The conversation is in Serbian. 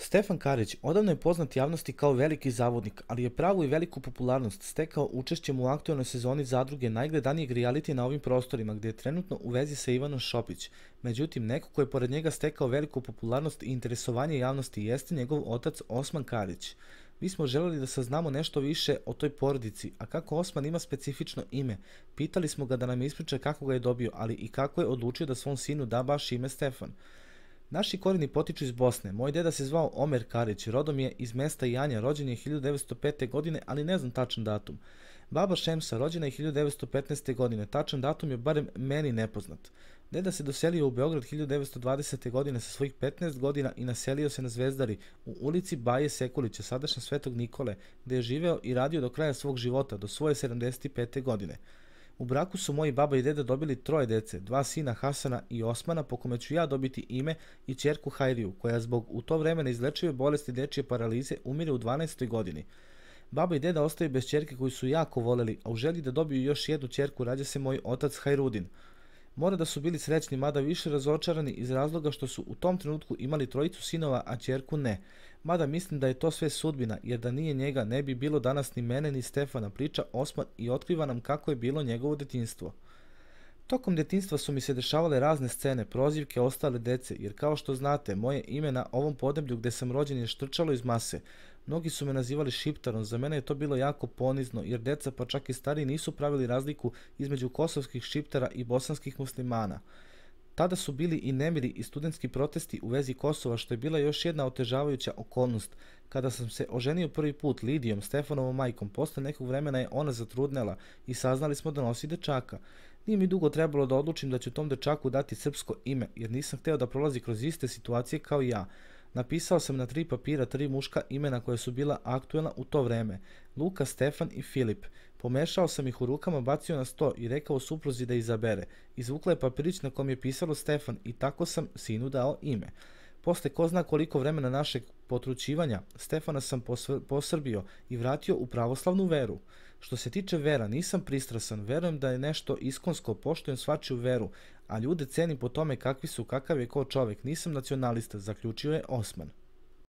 Stefan Karić odavno je poznat javnosti kao veliki zavodnik, ali je pravu i veliku popularnost stekao učešćem u aktualnoj sezoni zadruge najgledanijeg reality na ovim prostorima, gde je trenutno u vezi sa Ivanom Šopić. Međutim, neko ko je pored njega stekao veliku popularnost i interesovanje javnosti jeste njegov otac Osman Karić. Mi smo želeli da saznamo nešto više o toj porodici, a kako Osman ima specifično ime, pitali smo ga da nam ispriča kako ga je dobio, ali i kako je odlučio da svom sinu da baš ime Stefan. Naši koreni potiču iz Bosne. Moj deda se zvao Omer Karić, rodom je iz mesta Janja, rođen je 1905. godine, ali ne znam tačan datum. Baba Šemsa rođena je 1915. godine, tačan datum je barem meni nepoznat. Deda se doselio u Beograd 1920. godine sa svojih 15 godina i naselio se na Zvezdari u ulici Baje Sekulića, sadašnja Svetog Nikole, gde je živeo i radio do kraja svog života, do svoje 75. godine. U braku su moji baba i deda dobili troje dece, dva sina Hasana i Osmana, po kome ću ja dobiti ime i čerku Hajriju, koja zbog u to vreme neizlečive bolesti dečije paralize umire u 12. godini. Baba i deda ostaju bez čerke koju su jako voleli, a u želji da dobiju još jednu čerku rađa se moj otac Hajrudin. Mora da su bili srećni, mada više razočarani iz razloga što su u tom trenutku imali trojicu sinova, a čerku ne. Mada mislim da je to sve sudbina, jer da nije njega ne bi bilo danas ni mene ni Stefana, priča Osman i otkriva nam kako je bilo njegovo detinstvo. Tokom detinstva su mi se dešavale razne scene, prozivke ostale dece, jer kao što znate, moje ime na ovom podneblju gde sam rođen je štrčalo iz mase. Mnogi su me nazivali šiptarom, za mene je to bilo jako ponizno, jer deca pa čak i stari nisu pravili razliku između kosovskih šiptara i bosanskih muslimana. Tada su bili i nemiri i studentski protesti u vezi Kosova, što je bila još jedna otežavajuća okolnost. Kada sam se oženio prvi put Lidijom, Stefanovom majkom, posle nekog vremena je ona zatrudnela i saznali smo da nosi dečaka. Nije mi dugo trebalo da odlučim da ću tom dečaku dati srpsko ime, jer nisam hteo da prolazi kroz iste situacije kao ja. Napisao sam na tri papira tri muška imena koja su bila aktuelna u to vreme. Luka, Stefan i Filip. Pomešao sam ih u rukama, bacio na sto i rekao supruzi da izabere. Izvukla je papirić na kom je pisalo Stefan i tako sam sinu dao ime. Posle ko zna koliko vremena našeg potručivanja, Stefana sam posr posrbio i vratio u pravoslavnu veru. Što se tiče vera, nisam pristrasan, verujem da je nešto iskonsko, poštujem svačiju veru, a ljude cenim po tome kakvi su, kakav je ko čovek, nisam nacionalista, zaključio je Osman.